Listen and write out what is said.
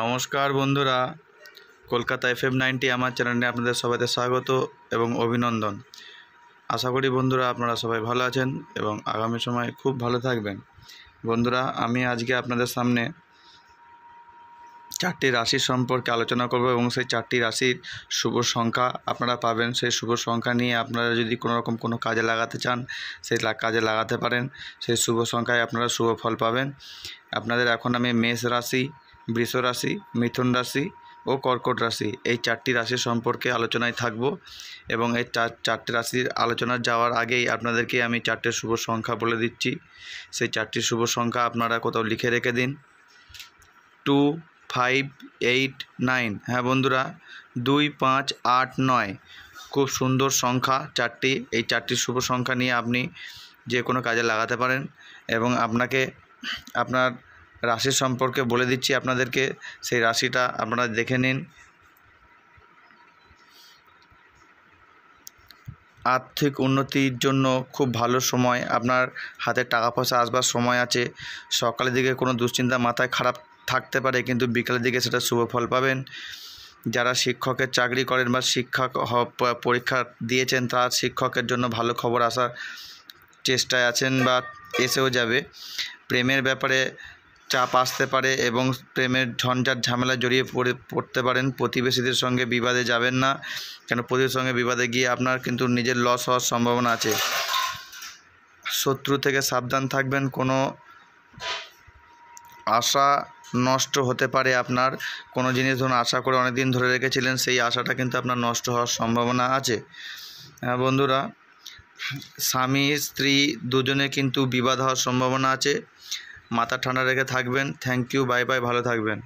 নমস্কার বন্ধুরা Kolkata F M ninety আমার চ্যানেলে আপনাদের সবাইকে স্বাগত এবং অভিনন্দন আশা করি বন্ধুরা আপনারা সবাই ভালো আছেন এবং আগামী সময় খুব ভালো থাকবেন বন্ধুরা আমি আজকে আপনাদের সামনে চারটি রাশির সম্পর্কে আলোচনা করব এবং সেই চারটি রাশির শুভ সংখ্যা আপনারা পাবেন সেই শুভ সংখ্যা নিয়ে আপনারা যদি কোনো রকম কোনো কাজে লাগাতে চান সেই কাজে লাগাতে পারেন সেই শুভ সংখ্যায় আপনারা শুভ ফল পাবেন আপনাদের এখন আমি মেষ রাশি বৃষ রাশি মিথুন রাশি ও কর্কট রাশি এই চারটি রাশি সম্পর্কে আলোচনায় থাকব এবং এই চার চারটি রাশির আলোচনা যাওয়ার আগেই আপনাদেরকে আমি চারটে শুভ সংখ্যা বলে দিচ্ছি সেই চারটি শুভ সংখ্যা আপনারা কোথাও লিখে রেখে দিন টু ফাইভ এইট নাইন হ্যাঁ বন্ধুরা দুই পাঁচ আট নয় খুব সুন্দর সংখ্যা চারটি এই চারটি শুভ সংখ্যা নিয়ে আপনি যে কোনো কাজে লাগাতে পারেন এবং আপনাকে আপনার রাশি সম্পর্কে বলে দিচ্ছি আপনাদেরকে সেই রাশিটা আপনারা দেখে নিন আর্থিক উন্নতির জন্য খুব ভালো সময় আপনার হাতে টাকা পয়সা আসবার সময় আছে সকালের দিকে কোনো দুশ্চিন্তা মাথায় খারাপ থাকতে পারে কিন্তু বিকালের দিকে সেটা শুভ ফল পাবেন যারা শিক্ষকের চাকরি করেন বা শিক্ষক পরীক্ষা দিয়েছেন তার শিক্ষকের জন্য ভালো খবর আসার চেষ্টায় আছেন বা এসেও যাবে প্রেমের ব্যাপারে চাপ আসতে পারে এবং প্রেমের ঝঞ্ঝাট ঝামেলা জড়িয়ে পড়ে পড়তে পারেন প্রতিবেশীদের সঙ্গে বিবাদে যাবেন না কেন প্রতিবেশীর সঙ্গে বিবাদে গিয়ে আপনার কিন্তু নিজের লস হওয়ার সম্ভাবনা আছে শত্রু থেকে সাবধান থাকবেন কোনো আশা নষ্ট হতে পারে আপনার কোনো জিনিস ধরুন আশা করে অনেক দিন ধরে রেখেছিলেন সেই আশাটা কিন্তু আপনার নষ্ট হওয়ার সম্ভাবনা আছে হ্যাঁ বন্ধুরা স্বামী স্ত্রী দুজনে কিন্তু বিবাদ হওয়ার সম্ভাবনা আছে মাথা ঠান্ডা রেখে থাকবেন থ্যাংক ইউ বাই বাই ভালো থাকবেন